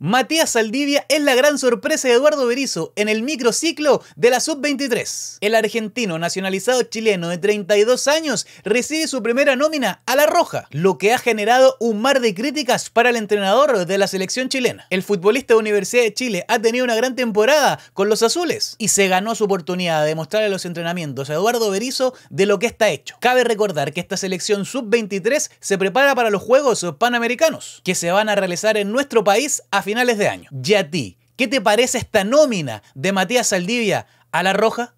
Matías Saldivia es la gran sorpresa de Eduardo Berizzo en el microciclo de la Sub-23. El argentino nacionalizado chileno de 32 años recibe su primera nómina a la roja, lo que ha generado un mar de críticas para el entrenador de la selección chilena. El futbolista de Universidad de Chile ha tenido una gran temporada con los azules y se ganó su oportunidad de mostrar a los entrenamientos a Eduardo Berizzo de lo que está hecho. Cabe recordar que esta selección Sub-23 se prepara para los Juegos Panamericanos, que se van a realizar en nuestro país a finales de año. Y a ti, ¿qué te parece esta nómina de Matías Saldivia a la roja?